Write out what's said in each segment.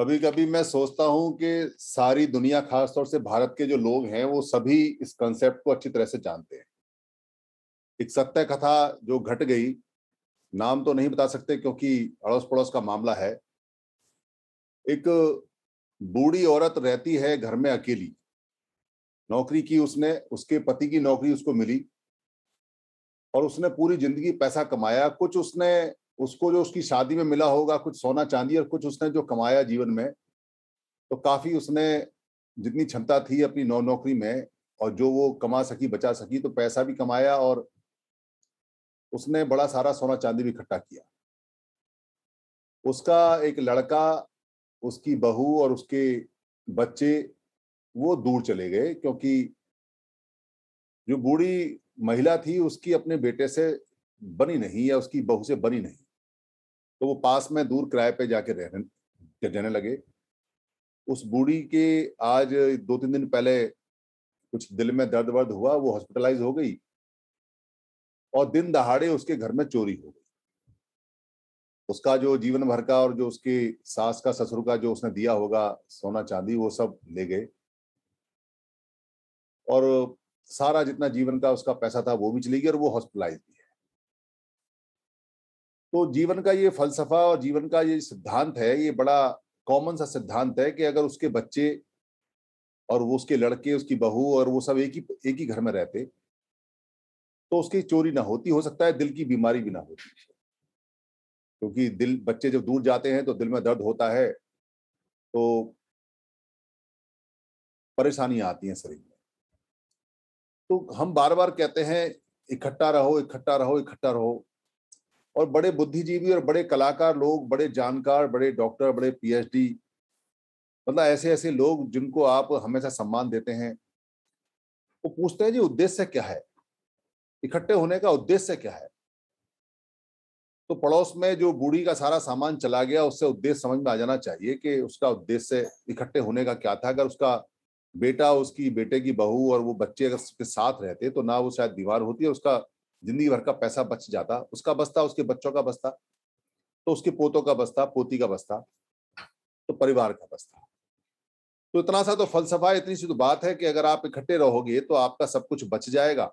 कभी कभी मैं सोचता हूं कि सारी दुनिया खासतौर से भारत के जो लोग हैं वो सभी इस कंसेप्ट को अच्छी तरह से जानते हैं एक सत्य कथा जो घट गई नाम तो नहीं बता सकते क्योंकि अड़ोस पड़ोस का मामला है एक बूढ़ी औरत रहती है घर में अकेली नौकरी की उसने उसके पति की नौकरी उसको मिली और उसने पूरी जिंदगी पैसा कमाया कुछ उसने उसको जो उसकी शादी में मिला होगा कुछ सोना चांदी और कुछ उसने जो कमाया जीवन में तो काफी उसने जितनी क्षमता थी अपनी नौ नौकरी में और जो वो कमा सकी बचा सकी तो पैसा भी कमाया और उसने बड़ा सारा सोना चांदी भी इकट्ठा किया उसका एक लड़का उसकी बहू और उसके बच्चे वो दूर चले गए क्योंकि जो बूढ़ी महिला थी उसकी अपने बेटे से बनी नहीं या उसकी बहू से बनी नहीं तो वो पास में दूर किराए पे जाके रहने रहने लगे उस बूढ़ी के आज दो तीन दिन पहले कुछ दिल में दर्द वर्द हुआ वो हॉस्पिटलाइज हो गई और दिन दहाड़े उसके घर में चोरी हो गई उसका जो जीवन भर का और जो उसके सास का ससुर का जो उसने दिया होगा सोना चांदी वो सब ले गए और सारा जितना जीवन का उसका पैसा था वो भी चली गई और वो हॉस्पिटलाइज भी तो जीवन का ये फलसफा और जीवन का ये सिद्धांत है ये बड़ा कॉमन सा सिद्धांत है कि अगर उसके बच्चे और वो उसके लड़के उसकी बहू और वो सब एक ही एक ही घर में रहते तो उसकी चोरी ना होती हो सकता है दिल की बीमारी भी ना होती क्योंकि दिल बच्चे जब दूर जाते हैं तो दिल में दर्द होता है तो परेशानियां आती हैं शरीर में तो हम बार बार कहते हैं इकट्ठा रहो इकट्ठा रहो इकट्ठा रहो और बड़े बुद्धिजीवी और बड़े कलाकार लोग बड़े जानकार बड़े डॉक्टर बड़े पीएचडी मतलब ऐसे ऐसे लोग जिनको आप हमेशा सम्मान देते हैं वो पूछते हैं जी उद्देश्य क्या है इकट्ठे होने का उद्देश्य क्या है तो पड़ोस में जो बूढ़ी का सारा सामान चला गया उससे उद्देश्य समझ में आ जाना चाहिए कि उसका उद्देश्य इकट्ठे होने का क्या था अगर उसका बेटा उसकी बेटे की बहू और वो बच्चे अगर उसके साथ रहते तो ना वो शायद दीवार होती है उसका जिंदगी भर का पैसा बच जाता उसका बस्ता उसके बच्चों का बस्ता तो उसके पोतों का बस्ता पोती का बस्ता तो परिवार का बस्ता तो इतना सा तो फलसफा इतनी सी तो बात है कि अगर आप इकट्ठे रहोगे तो आपका सब कुछ बच जाएगा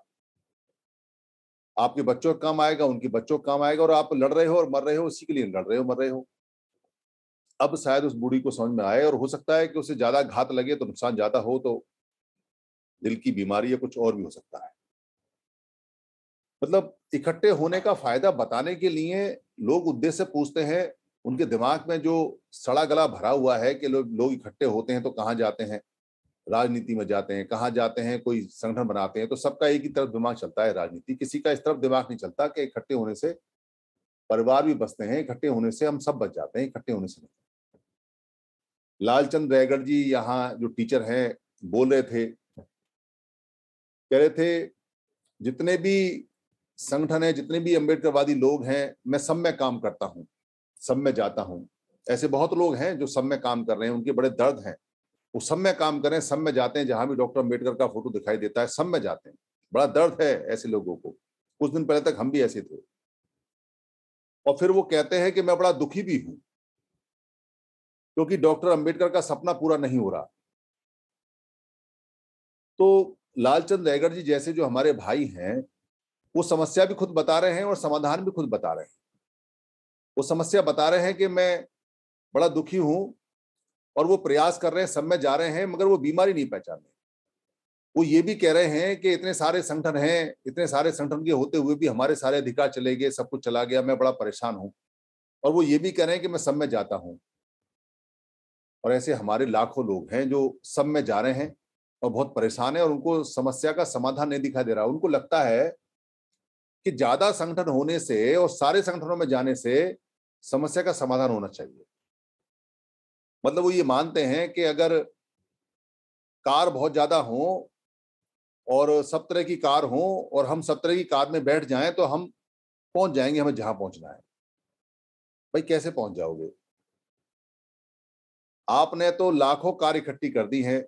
आपके बच्चों का काम आएगा उनके बच्चों का काम आएगा और आप लड़ रहे हो और मर रहे हो उसी के लिए लड़ रहे हो मर रहे हो अब शायद उस बूढ़ी को समझ में आए और हो सकता है कि उसे ज्यादा घात लगे तो नुकसान ज्यादा हो तो दिल की बीमारी या कुछ और भी हो सकता है मतलब इकट्ठे होने का फायदा बताने के लिए लोग उद्देश्य पूछते हैं उनके दिमाग में जो सड़ा गला भरा हुआ है कि लोग लोग इकट्ठे होते हैं तो कहाँ जाते हैं राजनीति में जाते हैं कहाँ जाते हैं कोई संगठन बनाते हैं तो सबका एक ही तरफ दिमाग चलता है राजनीति किसी का इस तरफ दिमाग नहीं चलता कि इकट्ठे होने से परिवार भी बचते हैं इकट्ठे होने से हम सब बच जाते हैं इकट्ठे होने से नहीं लालचंद रैगड़ जी यहाँ जो टीचर हैं बोल रहे थे कह रहे थे जितने भी संगठन है जितने भी अम्बेडकरवादी लोग हैं मैं सब में काम करता हूँ सब में जाता हूँ ऐसे बहुत लोग हैं जो सब में काम कर रहे हैं उनके बड़े दर्द हैं वो सब में काम करें सब में जाते हैं जहां भी डॉक्टर अम्बेडकर का फोटो दिखाई देता है सब में जाते हैं बड़ा दर्द है ऐसे लोगों को कुछ दिन पहले तक हम भी ऐसे थे और फिर वो कहते हैं कि मैं बड़ा दुखी भी हूं क्योंकि डॉक्टर अंबेडकर का सपना पूरा नहीं हो रहा तो लालचंद रैगढ़ जी जैसे जो हमारे भाई हैं वो समस्या भी खुद बता रहे हैं और समाधान भी खुद बता रहे हैं वो समस्या बता रहे हैं कि मैं बड़ा दुखी हूं और वो प्रयास कर रहे हैं सब में जा रहे हैं मगर वो बीमारी नहीं पहचान रहे वो ये भी कह रहे हैं कि इतने सारे संगठन हैं इतने सारे संगठन के होते हुए भी हमारे सारे अधिकार चले गए सब कुछ चला गया मैं बड़ा परेशान हूं और वो ये भी कह रहे हैं कि मैं सब में जाता हूं और ऐसे हमारे लाखों लोग हैं जो सब में जा रहे हैं और बहुत परेशान है और उनको समस्या का समाधान नहीं दिखाई दे रहा उनको लगता है कि ज्यादा संगठन होने से और सारे संगठनों में जाने से समस्या का समाधान होना चाहिए मतलब वो ये मानते हैं कि अगर कार बहुत ज्यादा हो और सब तरह की कार हो और हम सब तरह की कार में बैठ जाएं तो हम पहुंच जाएंगे हमें जहां पहुंचना है भाई कैसे पहुंच जाओगे आपने तो लाखों कार इकट्ठी कर दी है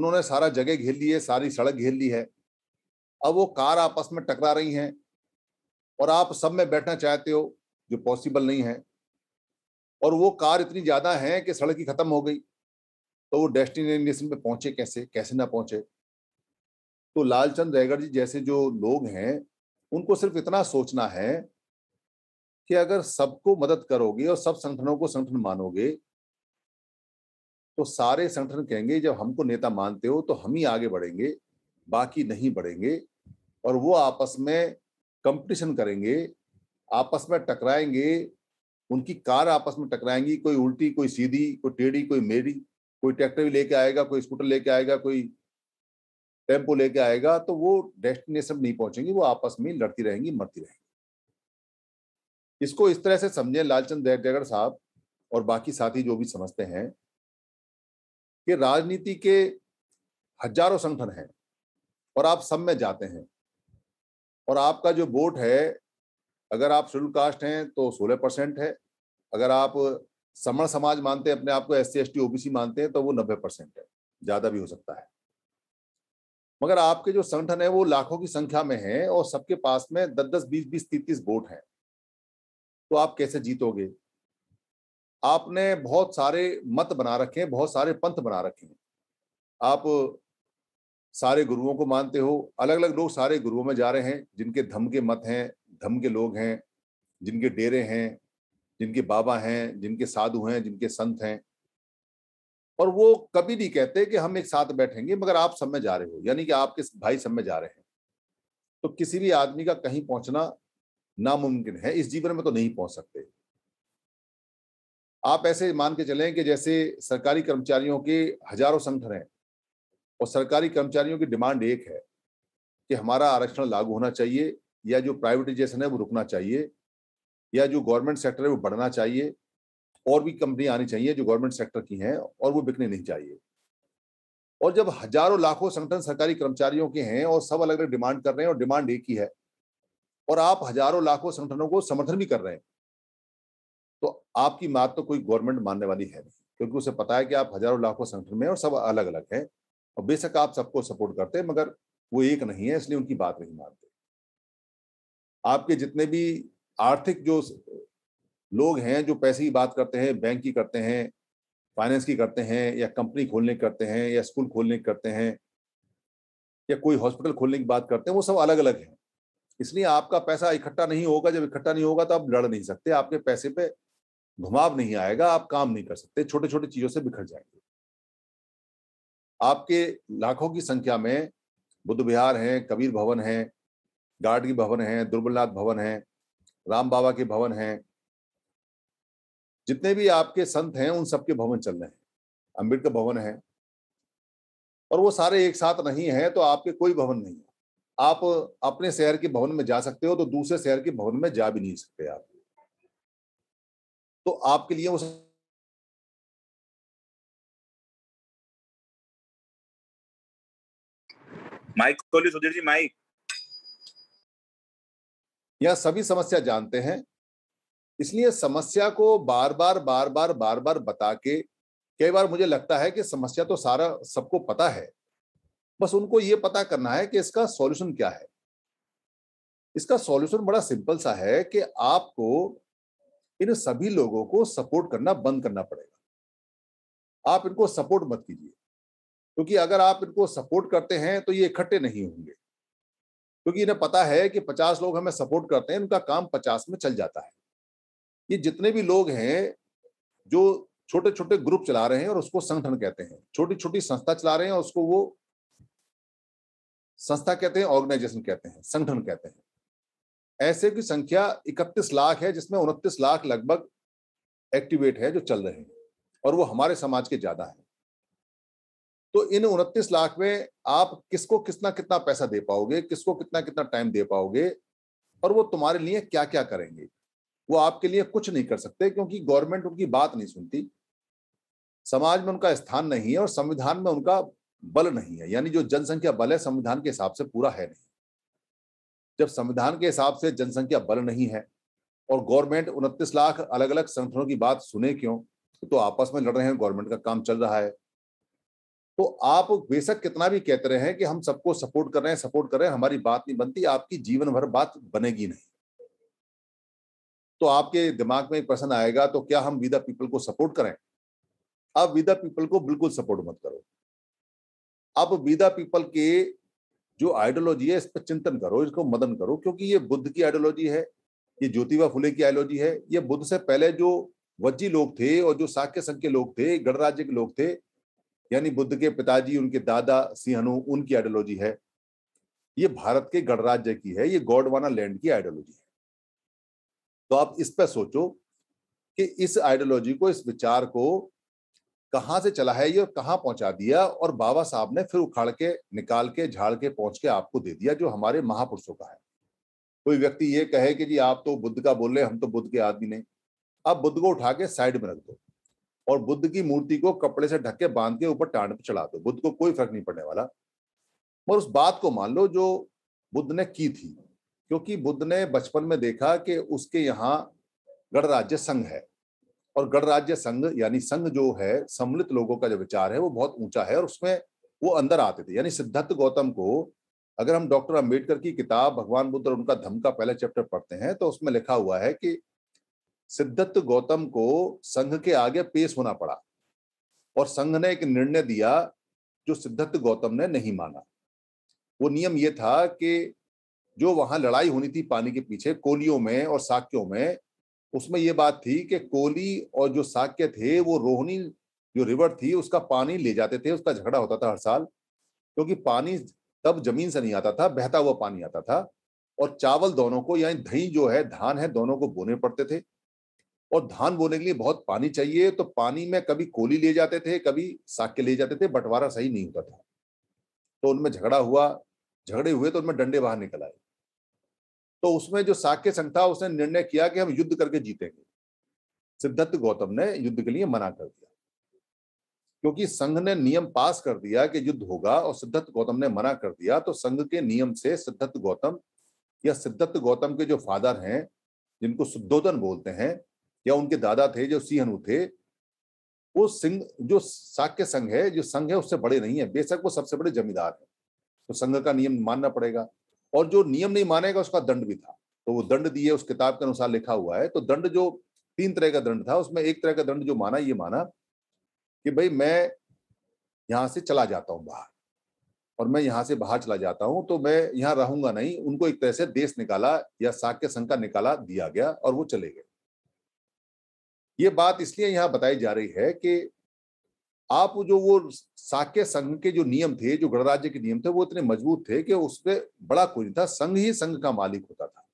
उन्होंने सारा जगह घेर ली है सारी सड़क घेर ली है अब वो कार आपस में टकरा रही हैं और आप सब में बैठना चाहते हो जो पॉसिबल नहीं है और वो कार इतनी ज़्यादा है कि सड़क ही ख़त्म हो गई तो वो डेस्टिनेशन पे पहुंचे कैसे कैसे ना पहुंचे तो लालचंद रैगड़ जी जैसे जो लोग हैं उनको सिर्फ इतना सोचना है कि अगर सबको मदद करोगे और सब संगठनों को संगठन मानोगे तो सारे संगठन कहेंगे जब हमको नेता मानते हो तो हम ही आगे बढ़ेंगे बाकी नहीं बढ़ेंगे और वो आपस में कंपटीशन करेंगे आपस में टकराएंगे उनकी कार आपस में टकराएंगी कोई उल्टी कोई सीधी कोई टेढ़ी कोई मेरी कोई ट्रैक्टर भी लेके आएगा कोई स्कूटर लेके आएगा कोई टेम्पो लेके आएगा तो वो डेस्टिनेशन नहीं पहुंचेंगे वो आपस में लड़ती रहेंगी मरती रहेंगी इसको इस तरह से समझे लालचंद जयगढ़ साहब और बाकी साथी जो भी समझते हैं कि राजनीति के हजारों संगठन हैं और आप सब में जाते हैं और आपका जो बोट है अगर आप शेड्यूल कास्ट हैं तो सोलह परसेंट है अगर आप समण समाज मानते हैं अपने आप को S C S T OBC मानते हैं तो वो नब्बे परसेंट है ज्यादा भी हो सकता है मगर आपके जो संगठन है वो लाखों की संख्या में है और सबके पास में दस दस बीस बीस तीस तीस वोट हैं तो आप कैसे जीतोगे आपने बहुत सारे मत बना रखे हैं बहुत सारे पंथ बना रखे हैं आप सारे गुरुओं को मानते हो अलग अलग लोग सारे गुरुओं में जा रहे हैं जिनके धम के मत हैं धम के लोग हैं जिनके डेरे हैं जिनके बाबा हैं जिनके साधु हैं जिनके संत हैं और वो कभी नहीं कहते कि हम एक साथ बैठेंगे मगर आप सब में जा रहे हो यानी कि आपके भाई सब में जा रहे हैं तो किसी भी आदमी का कहीं पहुंचना नामुमकिन है इस जीवन में तो नहीं पहुंच सकते आप ऐसे मान के चलें कि जैसे सरकारी कर्मचारियों के हजारों संगठन हैं और सरकारी कर्मचारियों की डिमांड एक है कि हमारा आरक्षण लागू होना चाहिए या जो प्राइवेटाइजेशन है वो रुकना चाहिए या जो गवर्नमेंट सेक्टर है वो बढ़ना चाहिए और भी कंपनी आनी चाहिए जो गवर्नमेंट सेक्टर की हैं और वो बिकने नहीं चाहिए और जब हजारों लाखों संगठन सरकारी कर्मचारियों के हैं और सब अलग अलग डिमांड कर रहे हैं और डिमांड एक ही है और आप हजारों लाखों संगठनों को समर्थन भी कर रहे हैं तो आपकी बात तो कोई गवर्नमेंट मानने वाली है नहीं क्योंकि उसे पता है कि आप हजारों लाखों संगठन में और सब अलग अलग हैं और बेशक आप सबको सपोर्ट करते हैं मगर वो एक नहीं है इसलिए उनकी बात नहीं मानते आपके जितने भी आर्थिक जो लोग हैं जो पैसे की बात करते हैं बैंक की करते हैं फाइनेंस की करते हैं या कंपनी खोलने करते हैं या स्कूल खोलने करते हैं या कोई हॉस्पिटल खोलने की बात करते हैं वो सब अलग अलग हैं इसलिए आपका पैसा इकट्ठा नहीं होगा जब इकट्ठा नहीं होगा तो आप लड़ नहीं सकते आपके पैसे पे घुमाव नहीं आएगा आप काम नहीं कर सकते छोटे छोटे चीजों से बिखर जाएंगे आपके लाखों की संख्या में बुद्ध विहार हैं कबीर भवन है गार्ड भवन है दुर्बलनाथ भवन है राम बाबा के भवन हैं जितने भी आपके संत हैं उन सबके भवन चल रहे हैं अम्बेडकर भवन है और वो सारे एक साथ नहीं है तो आपके कोई भवन नहीं है आप अपने शहर के भवन में जा सकते हो तो दूसरे शहर के भवन में जा भी नहीं सकते आप तो आपके लिए वो माइक खोलिए सुधीर जी माइक यह सभी समस्या जानते हैं इसलिए समस्या को बार बार बार बार बार बार बता के कई बार मुझे लगता है कि समस्या तो सारा सबको पता है बस उनको ये पता करना है कि इसका सॉल्यूशन क्या है इसका सॉल्यूशन बड़ा सिंपल सा है कि आपको इन सभी लोगों को सपोर्ट करना बंद करना पड़ेगा आप इनको सपोर्ट मत कीजिए क्योंकि अगर आप इनको सपोर्ट करते हैं तो ये इकट्ठे नहीं होंगे क्योंकि इन्हें पता है कि पचास लोग हमें सपोर्ट करते हैं उनका काम पचास में चल जाता है ये जितने भी लोग हैं जो छोटे छोटे ग्रुप चला रहे हैं और उसको संगठन कहते हैं छोटी छोटी संस्था चला रहे हैं और उसको वो संस्था कहते हैं ऑर्गेनाइजेशन कहते हैं संगठन कहते हैं ऐसे की संख्या इकतीस लाख है जिसमें उनतीस लाख लगभग एक्टिवेट है जो चल रहे हैं और वो हमारे समाज के ज्यादा है तो इन उनतीस लाख में आप किसको कितना कितना पैसा दे पाओगे किसको कितना कितना टाइम दे पाओगे और वो तुम्हारे लिए क्या क्या करेंगे वो आपके लिए कुछ नहीं कर सकते क्योंकि गवर्नमेंट उनकी बात नहीं सुनती समाज में उनका स्थान नहीं है और संविधान में उनका बल नहीं है यानी जो जनसंख्या बल है संविधान के हिसाब से पूरा है नहीं जब संविधान के हिसाब से जनसंख्या बल नहीं है और गवर्नमेंट उनतीस लाख अलग अलग संगठनों की बात सुने क्यों तो आपस में लड़ रहे हैं गवर्नमेंट का काम चल रहा है तो आप बेशक कितना भी कहते रहे हैं कि हम सबको सपोर्ट कर रहे हैं सपोर्ट कर रहे हैं हमारी बात नहीं बनती आपकी जीवन भर बात बनेगी नहीं तो आपके दिमाग में एक प्रश्न आएगा तो क्या हम विदा पीपल को सपोर्ट करें आप विदा पीपल को बिल्कुल सपोर्ट मत करो अब विदा पीपल के जो आइडियोलॉजी है इस पर चिंतन करो इसको मदन करो क्योंकि ये बुद्ध की आइडियोलॉजी है ये ज्योतिबा फुले की आइडियोलॉजी है ये बुद्ध से पहले जो वज्जी लोग थे और जो साक्य संघ के लोग थे गणराज्य के लोग थे यानी बुद्ध के पिताजी उनके दादा सिंहनु उनकी आइडियोलॉजी है ये भारत के गणराज्य की है ये गॉडवाना लैंड की आइडियोलॉजी है तो आप इस पर सोचो कि इस आइडियोलॉजी को इस विचार को कहां से चला है ये और कहाँ पहुंचा दिया और बाबा साहब ने फिर उखाड़ के निकाल के झाड़ के पहुंच के आपको दे दिया जो हमारे महापुरुषों का है कोई व्यक्ति ये कहे कि जी आप तो बुद्ध का बोल रहे हम तो बुद्ध के आदमी नहीं आप बुद्ध को उठा के साइड में रख दो और बुद्ध की मूर्ति को कपड़े से ढक के बांध के ऊपर टांड पर चढ़ा दो बुद्ध को कोई फर्क नहीं पड़ने वाला और उस बात को मान लो जो बुद्ध ने की थी क्योंकि बुद्ध ने बचपन में देखा कि उसके यहाँ गणराज्य संघ है और गणराज्य संघ यानी संघ जो है सम्मिलित लोगों का जो विचार है वो बहुत ऊंचा है और उसमें वो अंदर आते थे यानी सिद्धार्थ गौतम को अगर हम डॉक्टर अंबेडकर की किताब भगवान बुद्ध और उनका धम का पहला चैप्टर पढ़ते हैं तो उसमें लिखा हुआ है कि सिद्धत्व गौतम को संघ के आगे पेश होना पड़ा और संघ ने एक निर्णय दिया जो सिद्धत्व गौतम ने नहीं माना वो नियम ये था कि जो वहां लड़ाई होनी थी पानी के पीछे कोलियों में और साक्यों में उसमें ये बात थी कि कोली और जो साक्य थे वो रोहनी जो रिवर थी उसका पानी ले जाते थे उसका झगड़ा होता था हर साल क्योंकि पानी तब जमीन से नहीं आता था बहता हुआ पानी आता था और चावल दोनों को यानी दही जो है धान है दोनों को बोने पड़ते थे और धान बोने के लिए बहुत पानी चाहिए तो पानी में कभी कोली ले जाते थे कभी के ले जाते थे बंटवारा सही नहीं होता था तो उनमें झगड़ा हुआ झगड़े हुए तो उनमें डंडे बाहर निकल आए तो उसमें जो साक्य संघ था उसने निर्णय किया कि हम युद्ध करके जीतेंगे सिद्धार्थ गौतम ने युद्ध के लिए मना कर दिया क्योंकि संघ ने नियम पास कर दिया कि युद्ध होगा और सिद्धार्थ गौतम ने मना कर दिया तो संघ के नियम से सिद्धार्थ गौतम या सिद्धार्थ गौतम के जो फादर हैं जिनको शुद्धोधन बोलते हैं या उनके दादा थे जो सिंहनु थे वो सिंह जो साक्य संघ है जो संघ है उससे बड़े नहीं है बेशक वो सबसे बड़े जमींदार हैं तो संघ का नियम मानना पड़ेगा और जो नियम नहीं मानेगा उसका दंड भी था तो वो दंड दिए उस किताब के अनुसार लिखा हुआ है तो दंड जो तीन तरह का दंड था उसमें एक तरह का दंड जो माना ये माना कि भाई मैं यहां से चला जाता हूँ बाहर और मैं यहाँ से बाहर चला जाता हूँ तो मैं यहाँ रहूंगा नहीं उनको एक तरह से देश निकाला या साक्य संघ का निकाला दिया गया और वो चले गए ये बात इसलिए यहाँ बताई जा रही है कि आप जो वो साक्य संघ के जो नियम थे जो गणराज्य के नियम थे वो इतने मजबूत थे कि उस पर बड़ा कोई नहीं था संघ ही संघ का मालिक होता था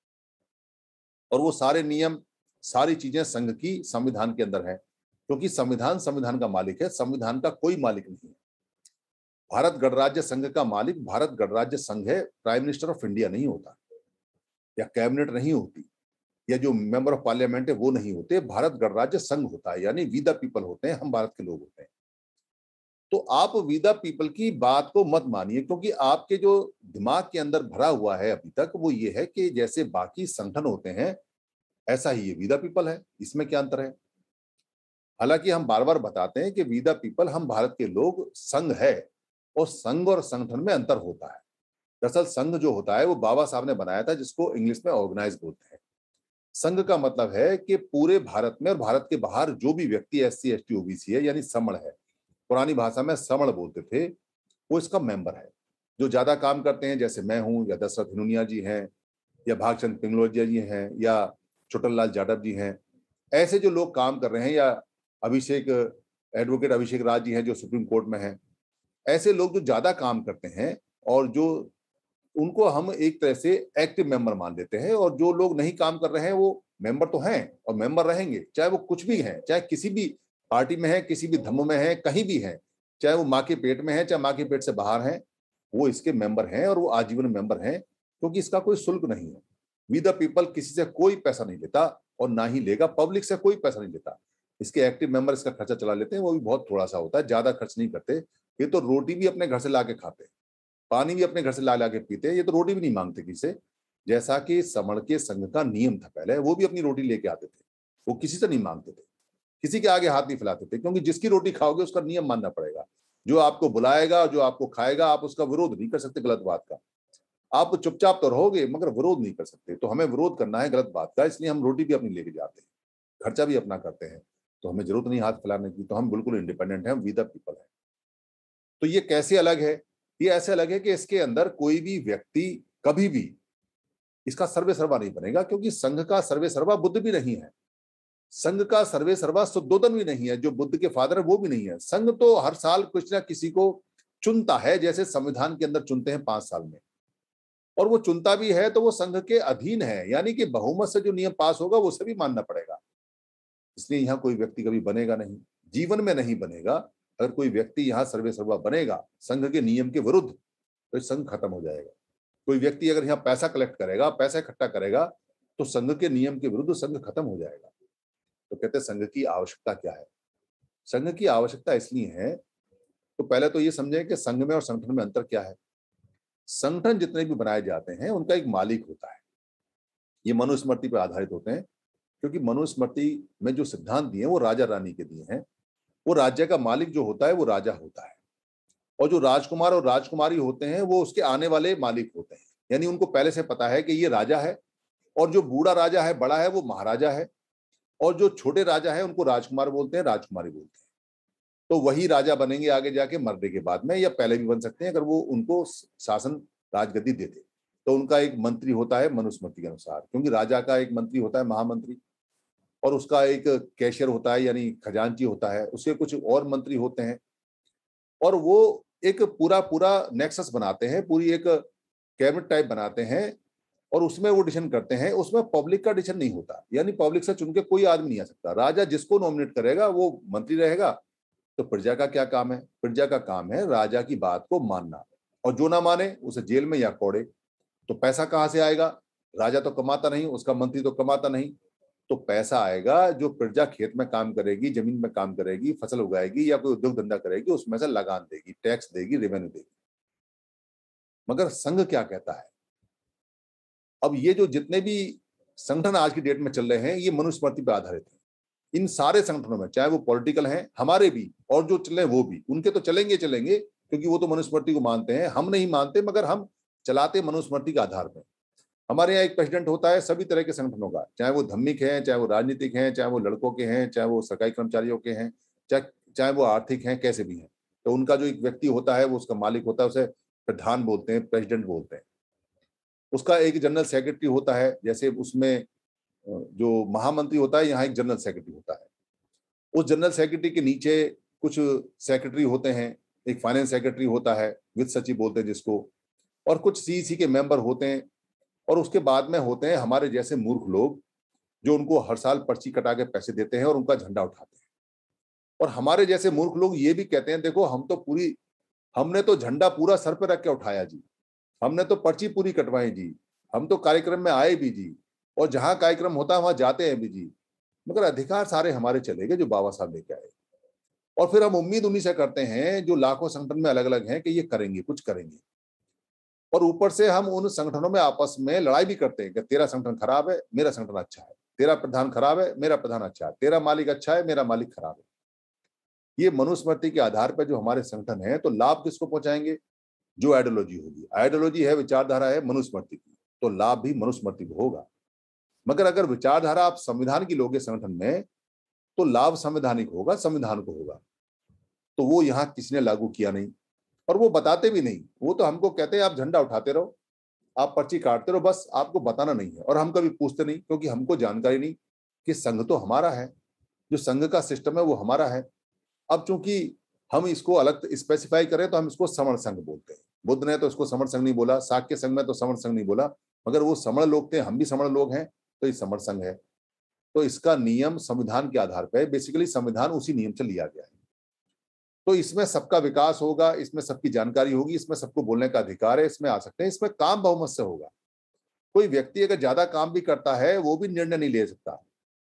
और वो सारे नियम सारी चीजें संघ की संविधान के अंदर है क्योंकि संविधान संविधान का मालिक है संविधान का कोई मालिक नहीं है भारत गणराज्य संघ का मालिक भारत गणराज्य संघ है प्राइम मिनिस्टर ऑफ इंडिया नहीं होता या कैबिनेट नहीं होती या जो मेंबर ऑफ पार्लियामेंट है वो नहीं होते भारत गणराज्य संघ होता है यानी विदा पीपल होते हैं हम भारत के लोग होते हैं तो आप विदा पीपल की बात को मत मानिए क्योंकि आपके जो दिमाग के अंदर भरा हुआ है अभी तक वो ये है कि जैसे बाकी संगठन होते हैं ऐसा ही ये विदा पीपल है इसमें क्या अंतर है हालांकि हम बार बार बताते हैं कि विदा पीपल हम भारत के लोग संघ है और संघ और संगठन में अंतर होता है दरअसल संघ जो होता है वो बाबा साहब ने बनाया था जिसको इंग्लिश में ऑर्गेनाइज बोलते हैं संघ का मतलब है कि पूरे भारत में और भारत के बाहर जो भी व्यक्ति S C S T OBC है यानी समण है पुरानी भाषा में समण बोलते थे वो इसका मेंबर है जो ज्यादा काम करते हैं जैसे मैं हूं या दशरथ हिनुनिया जी हैं या भागचंद पिंगलोजिया जी हैं या छोटन लाल जाटव जी हैं ऐसे जो लोग काम कर रहे हैं या अभिषेक एडवोकेट अभिषेक राज जी हैं जो सुप्रीम कोर्ट में हैं ऐसे लोग जो ज्यादा काम करते हैं और जो उनको हम एक तरह से एक्टिव मेंबर मान लेते हैं और जो लोग नहीं काम कर रहे हैं वो मेंबर तो हैं और मेंबर रहेंगे चाहे वो कुछ भी हैं चाहे किसी भी पार्टी में है किसी भी धर्म में है कहीं भी है चाहे वो माँ के पेट में है चाहे माँ के पेट से बाहर है वो इसके मेंबर हैं और वो आजीवन मेंबर हैं क्योंकि इसका कोई शुल्क नहीं है विद द पीपल किसी से कोई पैसा नहीं लेता और ना ही लेगा पब्लिक से कोई पैसा नहीं लेता इसके एक्टिव मेंबर इसका खर्चा चला लेते हैं वो भी बहुत थोड़ा सा होता है ज्यादा खर्च नहीं करते ये तो रोटी भी अपने घर से ला के खाते हैं पानी भी अपने घर से ला ला के पीते हैं ये तो रोटी भी नहीं मांगते किसी जैसा कि समण के संघ का नियम था पहले वो भी अपनी रोटी लेके आते थे वो किसी से नहीं मांगते थे किसी के आगे हाथ नहीं फैलाते थे क्योंकि जिसकी रोटी खाओगे उसका नियम मानना पड़ेगा जो आपको बुलाएगा जो आपको खाएगा आप उसका विरोध नहीं कर सकते गलत बात का आप चुपचाप तो रहोगे मगर विरोध नहीं कर सकते तो हमें विरोध करना है गलत बात का इसलिए हम रोटी भी अपनी लेके जाते हैं खर्चा भी अपना करते हैं तो हमें जरूरत नहीं हाथ फैलाने की तो हम बिल्कुल इंडिपेंडेंट हैं वी द पीपल हैं तो ये कैसे अलग है ये ऐसे लगे कि इसके अंदर कोई भी व्यक्ति कभी भी इसका सर्वे सर्वा नहीं बनेगा क्योंकि संघ का सर्वे सर्वा बुद्ध भी नहीं है संघ का सर्वे सर्वा सुदोधन भी नहीं है जो बुद्ध के फादर है वो भी नहीं है संघ तो हर साल कुछ ना किसी को चुनता है जैसे संविधान के अंदर चुनते हैं पांच साल में और वो चुनता भी है तो वो संघ के अधीन है यानी कि बहुमत से जो नियम पास होगा वो सभी मानना पड़ेगा इसलिए यहां कोई व्यक्ति कभी बनेगा नहीं जीवन में नहीं बनेगा अगर कोई व्यक्ति यहाँ सर्वे सर्वा बनेगा संघ के नियम के विरुद्ध तो संघ खत्म हो जाएगा कोई व्यक्ति अगर यहाँ पैसा कलेक्ट करेगा पैसा इकट्ठा करेगा तो संघ के नियम के विरुद्ध संघ खत्म हो जाएगा तो कहते संघ की आवश्यकता क्या है संघ की आवश्यकता इसलिए है तो पहले तो ये समझें कि संघ में और संगठन में अंतर क्या है संगठन जितने भी बनाए जाते हैं उनका एक मालिक होता है ये मनुस्मृति पर आधारित होते हैं क्योंकि मनुस्मृति में जो सिद्धांत दिए वो राजा रानी के दिए हैं वो राज्य का मालिक जो होता है वो राजा होता है और जो राजकुमार और राजकुमारी होते हैं वो उसके आने वाले मालिक होते हैं यानी उनको पहले से पता है कि ये राजा है और जो बूढ़ा राजा है बड़ा है वो महाराजा है और जो छोटे राजा है उनको राजकुमार बोलते हैं राजकुमारी बोलते हैं तो वही राजा बनेंगे आगे जाके मरने के बाद में या पहले भी बन सकते हैं अगर वो उनको शासन राजगति देते तो उनका एक मंत्री होता है मनुस्मृति के अनुसार क्योंकि राजा का एक मंत्री होता है महामंत्री और उसका एक कैशियर होता है यानी खजानची होता है उसके कुछ और मंत्री होते हैं और वो एक पूरा पूरा नेक्सस बनाते हैं पूरी एक कैबिनेट टाइप बनाते हैं और उसमें वो डिसीजन करते हैं उसमें पब्लिक का डिसीजन नहीं होता यानी पब्लिक से चुन के कोई आदमी नहीं आ सकता राजा जिसको नॉमिनेट करेगा वो मंत्री रहेगा तो प्रजा का क्या काम है प्रजा का काम है राजा की बात को मानना और जो ना माने उसे जेल में या कोड़े तो पैसा कहाँ से आएगा राजा तो कमाता नहीं उसका मंत्री तो कमाता नहीं तो पैसा आएगा जो प्रजा खेत में काम करेगी जमीन में काम करेगी फसल उगाएगी या कोई उद्योग धंधा करेगी उसमें से लगान देगी टैक्स देगी रेवेन्यू देगी मगर संघ क्या कहता है अब ये जो जितने भी संगठन आज की डेट में चल रहे हैं ये मनुस्मृति पर आधारित है इन सारे संगठनों में चाहे वो पॉलिटिकल हैं हमारे भी और जो चले वो भी उनके तो चलेंगे चलेंगे क्योंकि वो तो मनुस्मृति को मानते हैं हम नहीं मानते मगर हम चलाते मनुस्मृति के आधार पर हमारे यहाँ एक प्रेसिडेंट होता है सभी तरह के संगठनों का चाहे वो धम्मिक है चाहे वो राजनीतिक है चाहे वो लड़कों के हैं चाहे वो सरकारी कर्मचारियों के हैं चाहे चाहे वो आर्थिक हैं कैसे भी हैं तो उनका जो एक व्यक्ति होता है वो उसका मालिक होता है उसे प्रधान बोलते हैं प्रेसिडेंट बोलते हैं उसका एक जनरल सेक्रेटरी होता है जैसे उसमें जो महामंत्री होता है यहाँ एक जनरल सेक्रेटरी होता है उस जनरल सेक्रेटरी के नीचे कुछ सेक्रेटरी होते हैं एक फाइनेंस सेक्रेटरी होता है वित्त सचिव बोलते हैं जिसको और कुछ सीईसी e के मेंबर होते हैं और उसके बाद में होते हैं हमारे जैसे मूर्ख लोग जो उनको हर साल पर्ची कटा के पैसे देते हैं और उनका झंडा उठाते हैं और हमारे जैसे मूर्ख लोग ये भी कहते हैं देखो हम तो पूरी हमने तो झंडा पूरा सर पर रख के उठाया जी हमने तो पर्ची पूरी कटवाई जी हम तो कार्यक्रम में आए भी जी और जहां कार्यक्रम होता है वहां जाते हैं भी जी मगर अधिकार सारे हमारे चले गए जो बाबा साहब लेके आए और फिर हम उम्मीद उन्हीं से करते हैं जो लाखों संगठन में अलग अलग हैं कि ये करेंगे कुछ करेंगे और ऊपर से हम उन संगठनों में आपस में लड़ाई भी करते हैं कि तेरा संगठन खराब है मेरा संगठन अच्छा है तेरा प्रधान खराब है मेरा प्रधान अच्छा है तेरा मालिक अच्छा है मेरा मालिक खराब है ये मनुस्मृति के आधार पर जो हमारे संगठन है तो लाभ किसको पहुंचाएंगे जो आइडियोलॉजी होगी आइडियोलॉजी है विचारधारा है मनुस्मृति की तो लाभ भी मनुस्मृति को होगा मगर अगर विचारधारा आप संविधान की लोगे संगठन में तो लाभ संवैधानिक होगा संविधान को होगा तो वो यहां किसी ने लागू किया नहीं और वो बताते भी नहीं वो तो हमको कहते हैं आप झंडा उठाते रहो आप पर्ची काटते रहो बस आपको बताना नहीं है और हम कभी पूछते नहीं क्योंकि हमको जानकारी नहीं कि संघ तो हमारा है जो संघ का सिस्टम है वो हमारा है अब चूंकि हम इसको अलग स्पेसिफाई करें तो हम इसको समण संघ बोलते हैं बुद्ध ने तो इसको समण संघ नहीं बोला साक्य संघ में तो समण संघ नहीं बोला मगर वो समण लोग थे हम भी समण लोग हैं तो ये समण संघ है तो इसका नियम संविधान के आधार पर बेसिकली संविधान उसी नियम से लिया गया है तो इसमें सबका विकास होगा इसमें सबकी जानकारी होगी इसमें सबको बोलने का अधिकार है इसमें आ सकते हैं इसमें काम बहुमत से होगा कोई व्यक्ति अगर ज्यादा काम भी करता है वो भी निर्णय नहीं ले सकता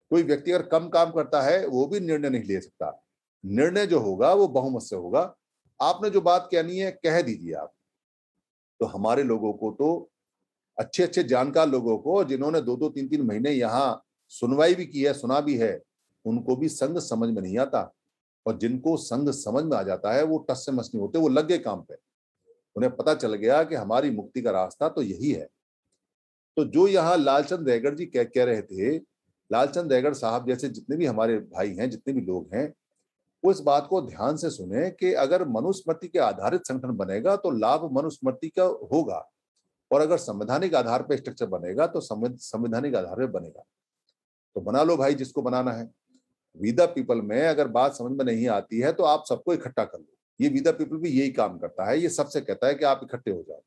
कोई व्यक्ति अगर कम काम करता है वो भी निर्णय नहीं ले सकता निर्णय जो होगा वो बहुमत से होगा आपने जो बात कहनी है कह दीजिए आप तो हमारे लोगों को तो अच्छे अच्छे जानकार लोगों को जिन्होंने दो दो तीन तीन महीने यहाँ सुनवाई भी की है सुना भी है उनको भी संग समझ में नहीं आता और जिनको संघ समझ में आ जाता है वो टस से मस नहीं होते वो लग गए काम पे उन्हें पता चल गया कि हमारी मुक्ति का रास्ता तो यही है तो जो यहाँ लालचंद रैगढ़ जी कह कह रहे थे लालचंद रैगढ़ साहब जैसे जितने भी हमारे भाई हैं जितने भी लोग हैं वो इस बात को ध्यान से सुने कि अगर मनुस्मृति के आधारित संगठन बनेगा तो लाभ मनुस्मृति का होगा और अगर संवैधानिक आधार पर स्ट्रक्चर बनेगा तो संवैधानिक आधार पर बनेगा तो बना लो भाई जिसको बनाना है विदा पीपल में अगर बात समझ में नहीं आती है तो आप सबको इकट्ठा कर लो ये विदा पीपल भी यही काम करता है ये सबसे कहता है कि आप इकट्ठे हो जाओ